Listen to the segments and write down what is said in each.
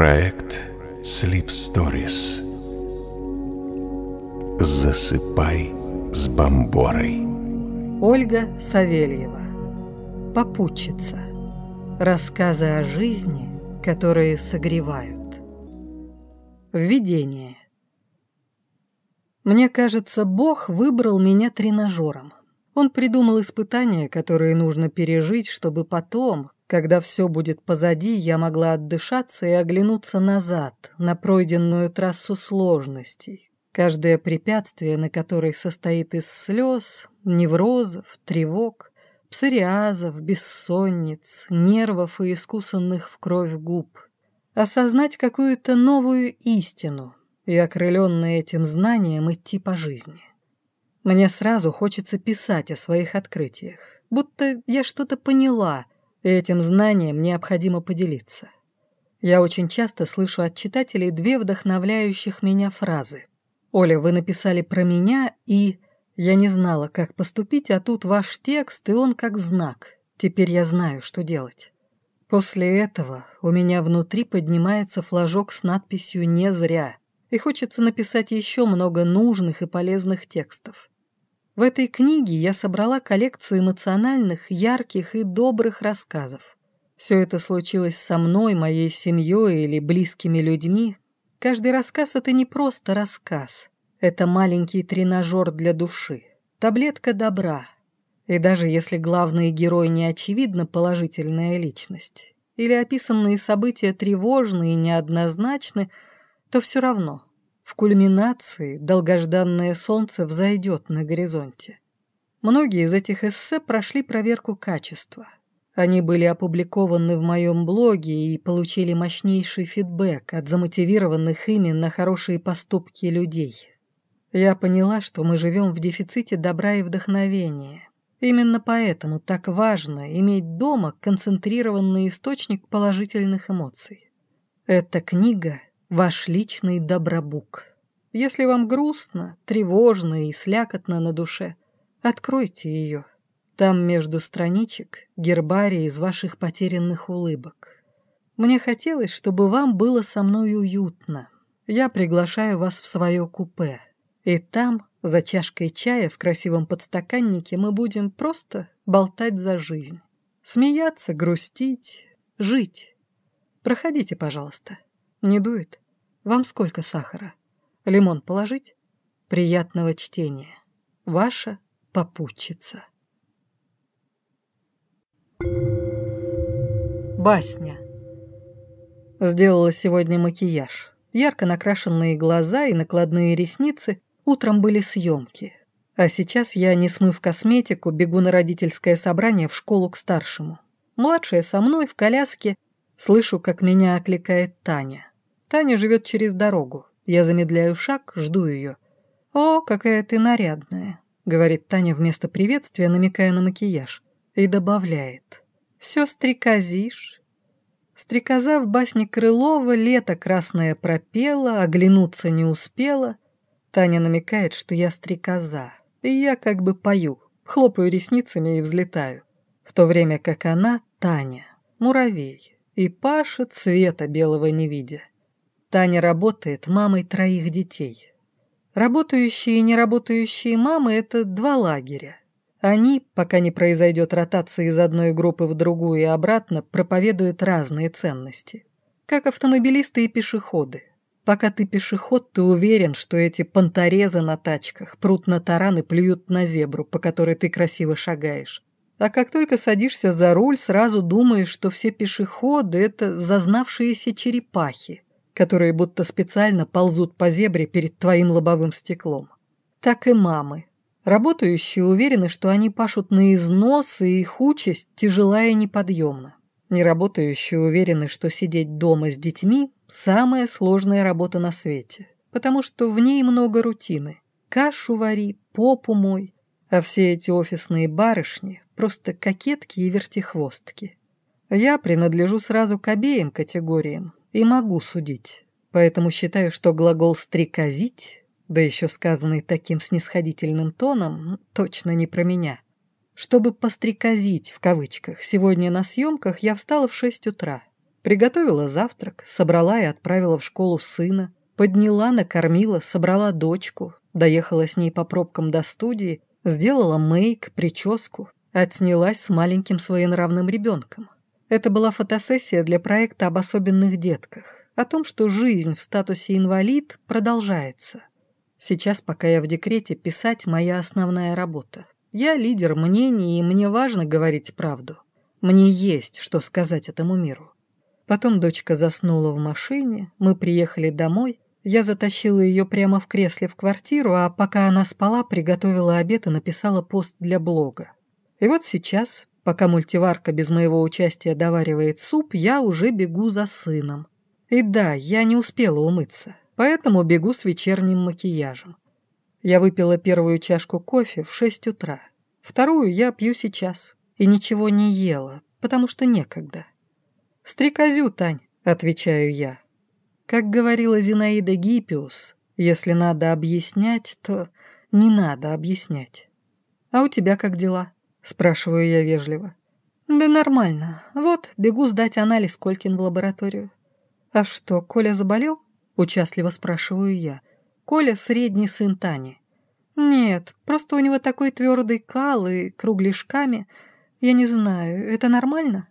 Проект Sleep Stories. Засыпай с бомборой. Ольга Савельева. Попутчица. Рассказы о жизни, которые согревают. Введение. Мне кажется, Бог выбрал меня тренажером. Он придумал испытания, которые нужно пережить, чтобы потом, когда все будет позади, я могла отдышаться и оглянуться назад, на пройденную трассу сложностей. Каждое препятствие, на которой состоит из слез, неврозов, тревог, псориазов, бессонниц, нервов и искусанных в кровь губ. Осознать какую-то новую истину и, окрыленная этим знанием, идти по жизни. Мне сразу хочется писать о своих открытиях, будто я что-то поняла — этим знанием необходимо поделиться. Я очень часто слышу от читателей две вдохновляющих меня фразы. «Оля, вы написали про меня, и я не знала, как поступить, а тут ваш текст, и он как знак. Теперь я знаю, что делать». После этого у меня внутри поднимается флажок с надписью «Не зря», и хочется написать еще много нужных и полезных текстов. В этой книге я собрала коллекцию эмоциональных, ярких и добрых рассказов. Все это случилось со мной, моей семьей или близкими людьми. Каждый рассказ — это не просто рассказ. Это маленький тренажер для души, таблетка добра. И даже если главный герой не очевидно положительная личность, или описанные события тревожны и неоднозначны, то все равно — в кульминации долгожданное солнце взойдет на горизонте. Многие из этих эссе прошли проверку качества. Они были опубликованы в моем блоге и получили мощнейший фидбэк от замотивированных ими на хорошие поступки людей. Я поняла, что мы живем в дефиците добра и вдохновения. Именно поэтому так важно иметь дома концентрированный источник положительных эмоций. Эта книга – ваш личный добробук. Если вам грустно, тревожно и слякотно на душе, откройте ее. Там между страничек гербарий из ваших потерянных улыбок. Мне хотелось, чтобы вам было со мной уютно. Я приглашаю вас в свое купе. И там, за чашкой чая в красивом подстаканнике, мы будем просто болтать за жизнь. Смеяться, грустить, жить. Проходите, пожалуйста. Не дует? Вам сколько сахара? Лимон положить? Приятного чтения. Ваша попутчица. Басня. Сделала сегодня макияж. Ярко накрашенные глаза и накладные ресницы утром были съемки. А сейчас я, не смыв косметику, бегу на родительское собрание в школу к старшему. Младшая со мной в коляске. Слышу, как меня окликает Таня. Таня живет через дорогу. Я замедляю шаг, жду ее. «О, какая ты нарядная», — говорит Таня вместо приветствия, намекая на макияж. И добавляет. «Все стрекозишь». Стрекоза в басне Крылова лето красное пропела, оглянуться не успела. Таня намекает, что я стрекоза, и я как бы пою, хлопаю ресницами и взлетаю. В то время как она, Таня, муравей, и пашет света белого не видя. Таня работает мамой троих детей. Работающие и неработающие мамы – это два лагеря. Они, пока не произойдет ротация из одной группы в другую и обратно, проповедуют разные ценности. Как автомобилисты и пешеходы. Пока ты пешеход, ты уверен, что эти понторезы на тачках прут на таран и плюют на зебру, по которой ты красиво шагаешь. А как только садишься за руль, сразу думаешь, что все пешеходы – это зазнавшиеся черепахи, которые будто специально ползут по зебре перед твоим лобовым стеклом. Так и мамы. Работающие уверены, что они пашут на износ, и их участь тяжелая и неподъемна. Неработающие уверены, что сидеть дома с детьми – самая сложная работа на свете, потому что в ней много рутины. Кашу вари, попу мой. А все эти офисные барышни – просто кокетки и вертихвостки. Я принадлежу сразу к обеим категориям, и могу судить, поэтому считаю, что глагол «стрекозить», да еще сказанный таким снисходительным тоном, точно не про меня. Чтобы «пострекозить» в кавычках, сегодня на съемках я встала в 6 утра. Приготовила завтрак, собрала и отправила в школу сына, подняла, накормила, собрала дочку, доехала с ней по пробкам до студии, сделала мейк, прическу, отснялась с маленьким своенравным ребенком. Это была фотосессия для проекта об особенных детках, о том, что жизнь в статусе инвалид продолжается. Сейчас, пока я в декрете, писать моя основная работа. Я лидер мнений, и мне важно говорить правду. Мне есть, что сказать этому миру. Потом дочка заснула в машине, мы приехали домой. Я затащила ее прямо в кресле в квартиру, а пока она спала, приготовила обед и написала пост для блога. И вот сейчас, Пока мультиварка без моего участия доваривает суп, я уже бегу за сыном. И да, я не успела умыться, поэтому бегу с вечерним макияжем. Я выпила первую чашку кофе в 6 утра. Вторую я пью сейчас. И ничего не ела, потому что некогда. «Стрекозю, Тань», — отвечаю я. Как говорила Зинаида Гиппиус, если надо объяснять, то не надо объяснять. «А у тебя как дела?» — спрашиваю я вежливо. «Да нормально. Вот, бегу сдать анализ Колькин в лабораторию». «А что, Коля заболел?» — участливо спрашиваю я. «Коля — средний сын Тани». «Нет, просто у него такой твердый кал и кругляшками. Я не знаю, это нормально?»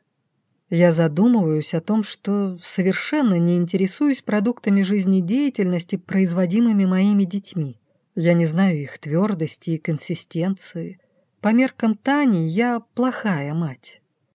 Я задумываюсь о том, что совершенно не интересуюсь продуктами жизнедеятельности, производимыми моими детьми. Я не знаю их твердости и консистенции. По меркам Тани я плохая мать.